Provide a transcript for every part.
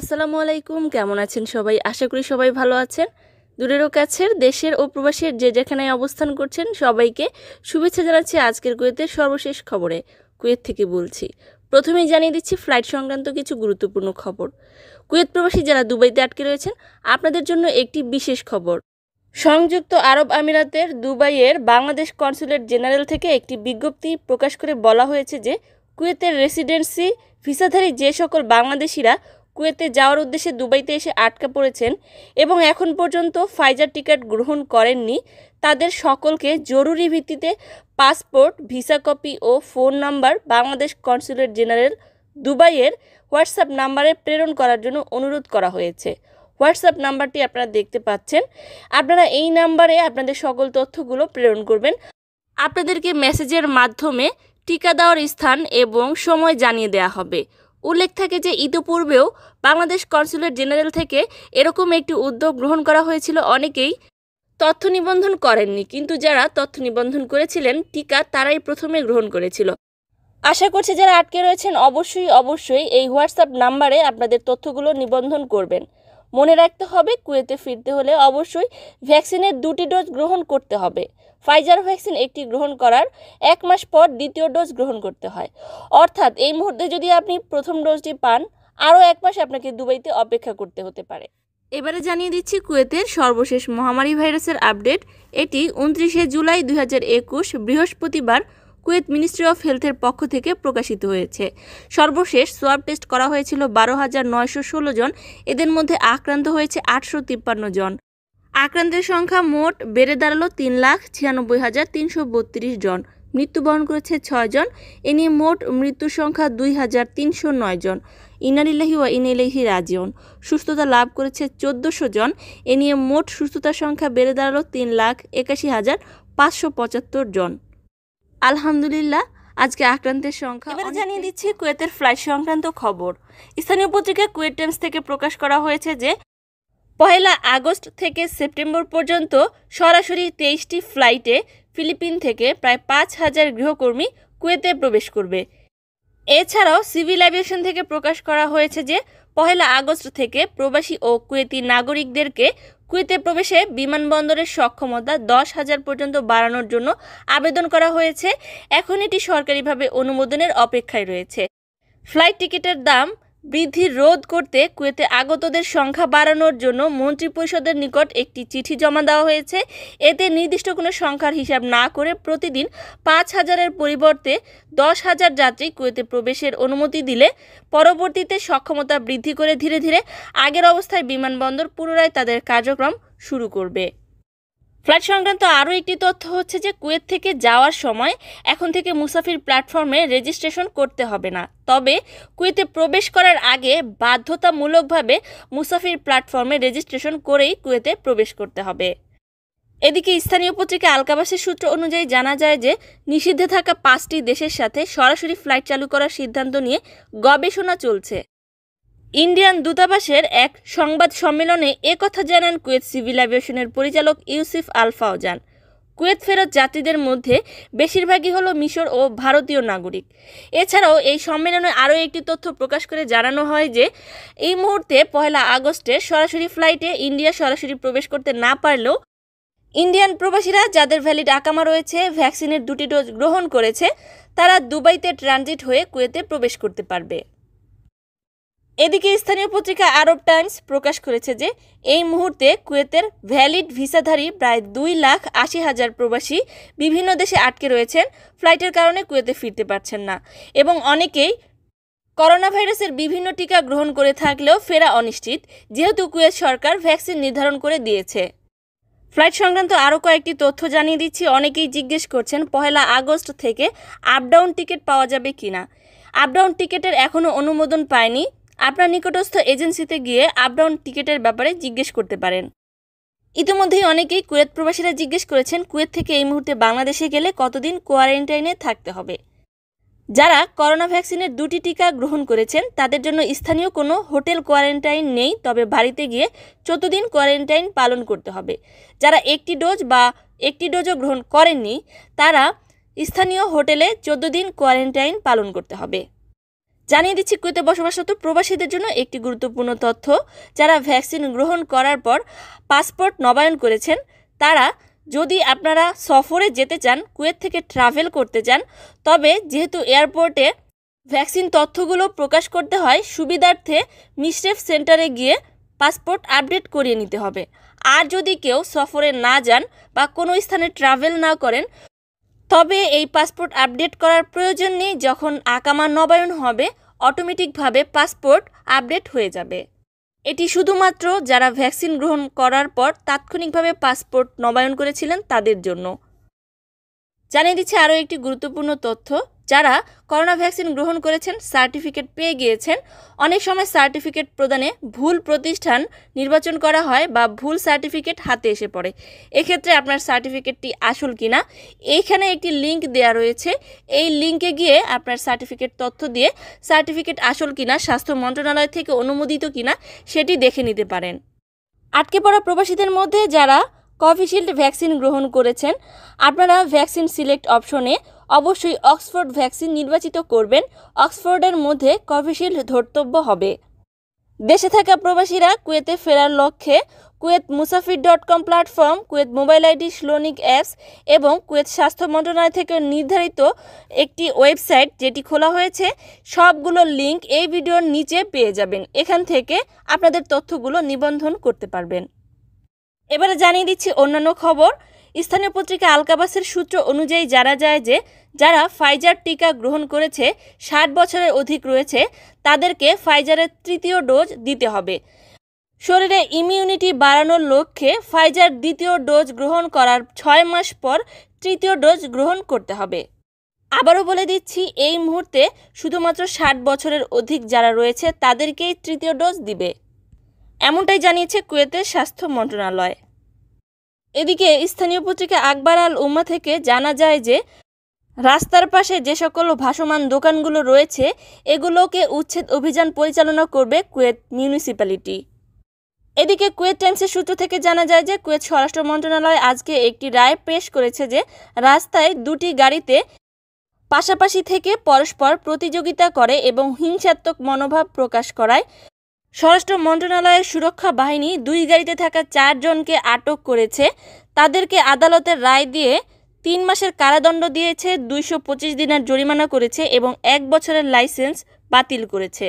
আসসালামু আলাইকুম কেমন আছেন সবাই আশা করি সবাই ভালো আছেন দূরেরও কাছের দেশের ও প্রবাসের যে যেখানে অবস্থান করছেন সবাইকে শুভেচ্ছা জানাচ্ছি আজকের কুয়েতের সর্বশেষ খবরে কুয়েত থেকে বলছি প্রথমেই জানিয়ে দিচ্ছি ফ্লাইট সংক্রান্ত কিছু গুরুত্বপূর্ণ খবর কুয়েত প্রবাসী যারা দুবাইতে আটকে রয়েছেন আপনাদের জন্য একটি বিশেষ খবর সংযুক্ত আরব আমিরাতের দুবাইয়ের বাংলাদেশ কনসুলেট জেনারেল থেকে একটি বিজ্ঞপ্তি প্রকাশ করে বলা হয়েছে যে কুয়েতের রেসিডেন্সি ভিসাধারী যে সকল বাংলাদেশিরা কুয়েতে যাওয়ার উদ্দেশ্যে দুবাইতে এসে আটকা পড়েছেন এবং এখন পর্যন্ত ফাইজার টিকিট গ্রহণ করেননি তাদের সকলকে জরুরি ভিত্তিতে পাসপোর্ট ভিসা কপি ও phone number Bangladesh consulate general দুবাইয়ের হোয়াটসঅ্যাপ নাম্বারে প্রেরণ করার জন্য অনুরোধ করা হয়েছে হোয়াটসঅ্যাপ নাম্বারটি আপনারা দেখতে পাচ্ছেন আপনারা এই নাম্বারে আপনাদের সকল তথ্যগুলো প্রেরণ করবেন আপনাদেরকে মেসেজের মাধ্যমে টিকা দেওয়ার স্থান এবং সময় জানিয়ে দেয়া হবে উল্লেখ থাকে যে ইতিপূর্বেও বাংলাদেশ কনসুলেট জেনারেল থেকে এরকম একটি উদ্যোগ গ্রহণ করা হয়েছিল অনেকেই তথ্য নিবন্ধন করেননি কিন্তু যারা তথ্য নিবন্ধন করেছিলেন টিকা তারাই প্রথমে গ্রহণ করেছিল আশা করছি যারা আটকে রয়েছেন অবশ্যই অবশ্যই এই হোয়াটসঅ্যাপ নাম্বারে আপনাদের তথ্যগুলো নিবন্ধন করবেন মনে রাখতে হবে কুয়েতে ফিরতে হলে অবশ্যই ভ্যাকসিনের দুটি ডোজ গ্রহণ করতে হবে ফাইজার ভ্যাকসিন একটি গ্রহণ করার এক মাস পর দ্বিতীয় ডোজ গ্রহণ করতে হয় অর্থাৎ এই মুহূর্তে যদি আপনি প্রথম ডোজটি পান আরও এক মাস আপনাকে দুবাইতে অপেক্ষা করতে হতে পারে এবারে জানিয়ে দিচ্ছি কুয়েতের সর্বশেষ মহামারী ভাইরাসের আপডেট এটি উনত্রিশে জুলাই দুই বৃহস্পতিবার কুয়েত মিনিস্ট্রি অফ হেলথের পক্ষ থেকে প্রকাশিত হয়েছে সর্বশেষ সোয়াব টেস্ট করা হয়েছিল বারো হাজার নয়শো ষোলো জন এদের মধ্যে আক্রান্ত হয়েছে আটশো তিপ্পান্ন জন আক্রান্তের সংখ্যা মোট বেড়ে দাঁড়ালো তিন লাখ ছিয়ানব্বই হাজার তিনশো বত্রিশ জন মৃত্যুবরণ করেছে ছয়জন এ নিয়ে মোট মৃত্যুর সংখ্যা দুই হাজার তিনশো নয় জন ইনালিল্লাহি ওয়া ইনেলাহি রাজিউন সুস্থতা লাভ করেছে চোদ্দোশো জন এ নিয়ে মোট সুস্থতার সংখ্যা বেড়ে দাঁড়ালো তিন লাখ একাশি হাজার পাঁচশো পঁচাত্তর জন আলহামদুলিল্লাহ আজকে আক্রান্তের সংখ্যা এবার জানিয়ে দিচ্ছি কুয়েতের ফ্লাইট সংক্রান্ত খবর স্থানীয় পত্রিকা কুয়েত টাইমস থেকে প্রকাশ করা হয়েছে যে পহেলা আগস্ট থেকে সেপ্টেম্বর পর্যন্ত সরাসরি তেইশটি ফ্লাইটে ফিলিপিন থেকে প্রায় পাঁচ হাজার গৃহকর্মী কুয়েতে প্রবেশ করবে এছাড়াও সিভিল অ্যাভিয়েশন থেকে প্রকাশ করা হয়েছে যে পহেলা আগস্ট থেকে প্রবাসী ও কুয়েতি নাগরিকদেরকে কুয়েতে প্রবেশে বিমানবন্দরের সক্ষমতা দশ হাজার পর্যন্ত বাড়ানোর জন্য আবেদন করা হয়েছে এখন এটি সরকারিভাবে অনুমোদনের অপেক্ষায় রয়েছে ফ্লাইট টিকিটের দাম বৃদ্ধি রোধ করতে কুয়েতে আগতদের সংখ্যা বাড়ানোর জন্য মন্ত্রিপরিষদের নিকট একটি চিঠি জমা দেওয়া হয়েছে এতে নির্দিষ্ট কোনো সংখ্যার হিসাব না করে প্রতিদিন পাঁচ হাজারের পরিবর্তে দশ হাজার যাত্রী কুয়েতে প্রবেশের অনুমতি দিলে পরবর্তীতে সক্ষমতা বৃদ্ধি করে ধীরে ধীরে আগের অবস্থায় বিমানবন্দর পুনরায় তাদের কার্যক্রম শুরু করবে ফ্লাইট সংক্রান্ত আরও একটি তথ্য হচ্ছে যে কুয়েত থেকে যাওয়ার সময় এখন থেকে মুসাফির প্ল্যাটফর্মে রেজিস্ট্রেশন করতে হবে না তবে কুয়েতে প্রবেশ করার আগে বাধ্যতামূলকভাবে মুসাফির প্ল্যাটফর্মে রেজিস্ট্রেশন করেই কুয়েতে প্রবেশ করতে হবে এদিকে স্থানীয় পত্রিকা আলকাবাসের সূত্র অনুযায়ী জানা যায় যে নিষিদ্ধে থাকা পাঁচটি দেশের সাথে সরাসরি ফ্লাইট চালু করার সিদ্ধান্ত নিয়ে গবেষণা চলছে ইন্ডিয়ান দূতাবাসের এক সংবাদ সম্মেলনে একথা জানান কুয়েত সিভিল অ্যাভিয়েশনের পরিচালক ইউসিফ আল ফাওজান কুয়েত ফেরত যাত্রীদের মধ্যে বেশিরভাগই হল মিশর ও ভারতীয় নাগরিক এছাড়াও এই সম্মেলনে আরও একটি তথ্য প্রকাশ করে জানানো হয় যে এই মুহূর্তে পয়লা আগস্টে সরাসরি ফ্লাইটে ইন্ডিয়া সরাসরি প্রবেশ করতে না পারলেও ইন্ডিয়ান প্রবাসীরা যাদের ভ্যালিড আকামা রয়েছে ভ্যাকসিনের দুটি ডোজ গ্রহণ করেছে তারা দুবাইতে ট্রানজিট হয়ে কুয়েতে প্রবেশ করতে পারবে এদিকে স্থানীয় পত্রিকা আরব টাইমস প্রকাশ করেছে যে এই মুহূর্তে কুয়েতের ভ্যালিড ভিসাধারী প্রায় দুই লাখ আশি হাজার প্রবাসী বিভিন্ন দেশে আটকে রয়েছেন ফ্লাইটের কারণে কুয়েতে ফিরতে পারছেন না এবং অনেকেই করোনা ভাইরাসের বিভিন্ন টিকা গ্রহণ করে থাকলেও ফেরা অনিশ্চিত যেহেতু কুয়েত সরকার ভ্যাকসিন নির্ধারণ করে দিয়েছে ফ্লাইট সংক্রান্ত আরও কয়েকটি তথ্য জানিয়ে দিচ্ছি অনেকেই জিজ্ঞেস করছেন পহেলা আগস্ট থেকে আপডাউন টিকিট পাওয়া যাবে কিনা আপডাউন টিকিটের এখনও অনুমোদন পায়নি আপনার নিকটস্থ এজেন্সিতে গিয়ে আপডাউন টিকিটের ব্যাপারে জিজ্ঞেস করতে পারেন ইতিমধ্যেই অনেকেই কুয়েত প্রবাসীরা জিজ্ঞেস করেছেন কুয়েত থেকে এই মুহূর্তে বাংলাদেশে গেলে কতদিন কোয়ারেন্টাইনে থাকতে হবে যারা করোনা ভ্যাকসিনের দুটি টিকা গ্রহণ করেছেন তাদের জন্য স্থানীয় কোনো হোটেল কোয়ারেন্টাইন নেই তবে বাড়িতে গিয়ে চোদ্দ দিন কোয়ারেন্টাইন পালন করতে হবে যারা একটি ডোজ বা একটি ডোজও গ্রহণ করেননি তারা স্থানীয় হোটেলে চোদ্দ দিন কোয়ারেন্টাইন পালন করতে হবে জানিয়ে দিচ্ছি কুয়েতে বসবাসরত প্রবাসীদের জন্য একটি গুরুত্বপূর্ণ তথ্য যারা ভ্যাকসিন গ্রহণ করার পর পাসপোর্ট নবায়ন করেছেন তারা যদি আপনারা সফরে যেতে চান কুয়েত থেকে ট্রাভেল করতে চান তবে যেহেতু এয়ারপোর্টে ভ্যাকসিন তথ্যগুলো প্রকাশ করতে হয় সুবিধার্থে মিসরেফ সেন্টারে গিয়ে পাসপোর্ট আপডেট করিয়ে নিতে হবে আর যদি কেউ সফরে না যান বা কোনো স্থানে ট্রাভেল না করেন তবে এই পাসপোর্ট আপডেট করার প্রয়োজন নেই যখন আকামা নবায়ন হবে অটোমেটিকভাবে পাসপোর্ট আপডেট হয়ে যাবে এটি শুধুমাত্র যারা ভ্যাকসিন গ্রহণ করার পর তাৎক্ষণিকভাবে পাসপোর্ট নবায়ন করেছিলেন তাদের জন্য জানিয়ে দিচ্ছে আরও একটি গুরুত্বপূর্ণ তথ্য যারা করোনা ভ্যাকসিন গ্রহণ করেছেন সার্টিফিকেট পেয়ে গিয়েছেন অনেক সময় সার্টিফিকেট প্রদানে ভুল প্রতিষ্ঠান নির্বাচন করা হয় বা ভুল সার্টিফিকেট হাতে এসে পড়ে এক্ষেত্রে আপনার সার্টিফিকেটটি আসল কিনা এইখানে একটি লিঙ্ক দেয়া রয়েছে এই লিঙ্কে গিয়ে আপনার সার্টিফিকেট তথ্য দিয়ে সার্টিফিকেট আসল কিনা স্বাস্থ্য মন্ত্রণালয় থেকে অনুমোদিত কিনা সেটি দেখে নিতে পারেন আটকে পড়া প্রবাসীদের মধ্যে যারা কোভিশিল্ড ভ্যাকসিন গ্রহণ করেছেন আপনারা ভ্যাকসিন সিলেক্ট অপশনে অবশ্যই অক্সফোর্ড ভ্যাকসিন নির্বাচিত করবেন অক্সফোর্ডের মধ্যে কোভিশিল্ড ধর্তব্য হবে দেশে থাকা প্রবাসীরা কুয়েতে ফেরার লক্ষ্যে কুয়েত মুসাফির dot com platform Kuwait mobile ID স্লোনিক অ্যাপস এবং কুয়েত স্বাস্থ্য মন্ত্রণালয় থেকে নির্ধারিত একটি ওয়েবসাইট যেটি খোলা হয়েছে সবগুলো লিঙ্ক এই ভিডিওর নিচে পেয়ে যাবেন এখান থেকে আপনাদের তথ্যগুলো নিবন্ধন করতে পারবেন এবারে জানিয়ে দিচ্ছি অন্যান্য খবর স্থানীয় পত্রিকা আলকাবাসের সূত্র অনুযায়ী জানা যায় যে যারা ফাইজার টিকা গ্রহণ করেছে ষাট বছরের অধিক রয়েছে তাদেরকে ফাইজারের তৃতীয় ডোজ দিতে হবে শরীরে ইমিউনিটি বাড়ানোর লক্ষ্যে ফাইজার দ্বিতীয় ডোজ গ্রহণ করার ছয় মাস পর তৃতীয় ডোজ গ্রহণ করতে হবে আবারও বলে দিচ্ছি এই মুহূর্তে শুধুমাত্র ষাট বছরের অধিক যারা রয়েছে তাদেরকেই তৃতীয় ডোজ দিবে এমনটাই জানিয়েছে কুয়েতের স্বাস্থ্য মন্ত্রণালয় এদিকে স্থানীয় পত্রিকা আকবর আল উম্মা থেকে জানা যায় যে রাস্তার পাশে যে সকল ভাসমান দোকানগুলো রয়েছে এগুলোকে উচ্ছেদ অভিযান পরিচালনা করবে কুয়েত মিউনিসিপ্যালিটি এদিকে কুয়েত টাইমসের সূত্র থেকে জানা যায় যে কুয়েত স্বরাষ্ট্র মন্ত্রণালয় আজকে একটি রায় পেশ করেছে যে রাস্তায় দুটি গাড়িতে পাশাপাশি থেকে পরস্পর প্রতিযোগিতা করে এবং হিংসাত্মক মনোভাব প্রকাশ করায় স্বরাষ্ট্র মন্ত্রণালয়ের সুরক্ষা বাহিনী দুই গাড়িতে থাকা চারজনকে আটক করেছে তাদেরকে আদালতের রায় দিয়ে তিন মাসের কারাদণ্ড দিয়েছে দুইশো পঁচিশ দিনের জরিমানা করেছে এবং এক বছরের লাইসেন্স বাতিল করেছে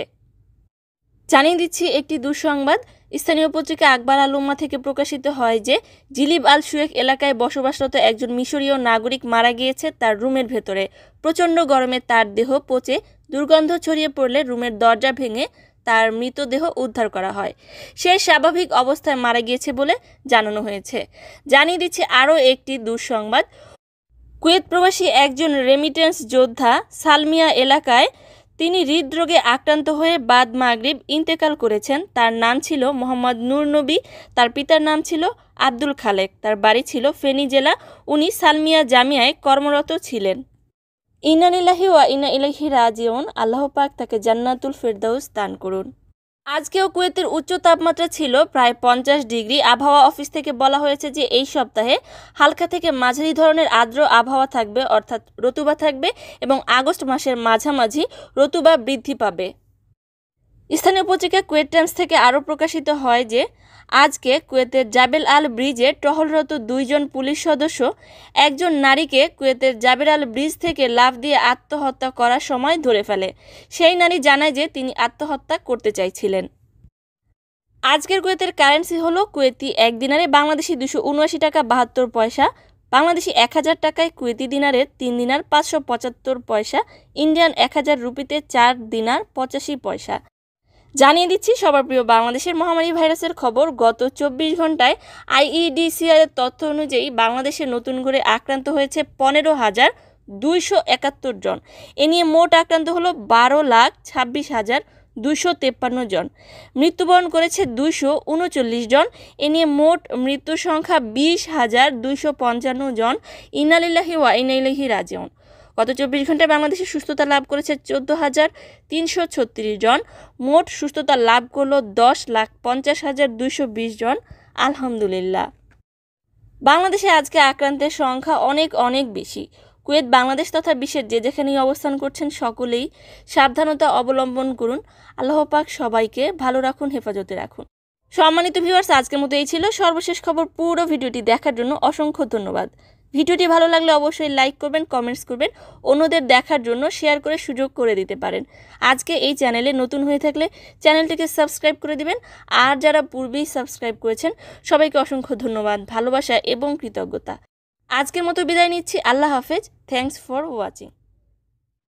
জানিয়ে দিচ্ছি একটি দুঃসংবাদ স্থানীয় পত্রিকা আকবর আলুম্মা থেকে প্রকাশিত হয় যে জিলিব আল সুয়েক এলাকায় বসবাসরত একজন মিশরীয় নাগরিক মারা গিয়েছে তার রুমের ভেতরে প্রচণ্ড গরমে তার দেহ পচে দুর্গন্ধ ছড়িয়ে পড়লে রুমের দরজা ভেঙে তার মৃতদেহ উদ্ধার করা হয় সে স্বাভাবিক অবস্থায় মারা গিয়েছে বলে জানানো হয়েছে জানিয়ে দিচ্ছে আরও একটি দুঃসংবাদ কুয়েত প্রবাসী একজন রেমিটেন্স যোদ্ধা সালমিয়া এলাকায় তিনি হৃদরোগে আক্রান্ত হয়ে বাদ মাগরিব ইন্তেকাল করেছেন তার নাম ছিল মোহাম্মদ নূর নবী তার পিতার নাম ছিল আব্দুল খালেক তার বাড়ি ছিল ফেনী জেলা উনি সালমিয়া জামিয়ায় কর্মরত ছিলেন ইনানিল্লাহি ওয়া ইনা ইলাইহি রাজিউন আল্লাহ পাক তাকে জান্নাতুল ফেরদাউস দান করুন আজকেও কুয়েতের উচ্চ তাপমাত্রা ছিল প্রায় পঞ্চাশ ডিগ্রি আবহাওয়া অফিস থেকে বলা হয়েছে যে এই সপ্তাহে হালকা থেকে মাঝারি ধরনের আর্দ্র আবহাওয়া থাকবে অর্থাৎ রতুবা থাকবে এবং আগস্ট মাসের মাঝামাঝি রতুবা বৃদ্ধি পাবে স্থানীয় পত্রিকা কুয়েট টাইমস থেকে আরও প্রকাশিত হয় যে আজকে কুয়েতের জাবেল আল ব্রিজে টহলরত দুইজন পুলিশ সদস্য একজন নারীকে কুয়েতের জাবেল আল ব্রিজ থেকে লাভ দিয়ে আত্মহত্যা করার সময় ধরে ফেলে সেই নারী জানায় যে তিনি আত্মহত্যা করতে চাইছিলেন আজকের কুয়েতের কারেন্সি হলো কুয়েতি এক দিনারে বাংলাদেশি দুশো উনআশি টাকা বাহাত্তর পয়সা বাংলাদেশি এক হাজার টাকায় কুয়েতি দিনারে তিন দিনার পাঁচশো পঁচাত্তর পয়সা ইন্ডিয়ান এক হাজার রুপিতে চার দিনার পঁচাশি পয়সা জানিয়ে দিচ্ছি সবার প্রিয় বাংলাদেশের মহামারী ভাইরাসের খবর গত চব্বিশ ঘন্টায় আইইডিসিআইয়ের তথ্য অনুযায়ী বাংলাদেশে নতুন করে আক্রান্ত হয়েছে পনেরো হাজার দুইশো একাত্তর জন এ নিয়ে মোট আক্রান্ত হলো বারো লাখ ছাব্বিশ হাজার দুশো তেপ্পান্ন জন মৃত্যুবরণ করেছে দুশো উনচল্লিশ জন এ নিয়ে মোট মৃত্যু সংখ্যা বিশ হাজার দুশো পঞ্চান্ন জন ইনালিল্লাহি ওয়াইনাইলাহি ইনাইলাহি গত চব্বিশ ঘন্টায় বাংলাদেশে সুস্থতা লাভ করেছে চোদ্দ হাজার তিনশো ছত্রিশ জন মোট সুস্থতা লাভ করলো দশ লাখ পঞ্চাশ হাজার দুইশো বিশ জন আলহামদুলিল্লাহ বাংলাদেশে আজকে আক্রান্তের সংখ্যা অনেক অনেক বেশি কুয়েত বাংলাদেশ তথা বিশ্বের যে যেখানেই অবস্থান করছেন সকলেই সাবধানতা অবলম্বন করুন আল্লাহ পাক সবাইকে ভালো রাখুন হেফাজতে রাখুন সম্মানিত ভিউয়ার্স আজকের মতো এই ছিল সর্বশেষ খবর পুরো ভিডিওটি দেখার জন্য অসংখ্য ধন্যবাদ ভিডিওটি ভালো লাগলে অবশ্যই লাইক করবেন কমেন্টস করবেন অন্যদের দেখার জন্য শেয়ার করে সুযোগ করে দিতে পারেন আজকে এই চ্যানেলে নতুন হয়ে থাকলে চ্যানেলটিকে সাবস্ক্রাইব করে দিবেন আর যারা পূর্বেই সাবস্ক্রাইব করেছেন সবাইকে অসংখ্য ধন্যবাদ ভালোবাসা এবং কৃতজ্ঞতা আজকের মতো বিদায় নিচ্ছি আল্লাহ হাফেজ থ্যাংকস ফর ওয়াচিং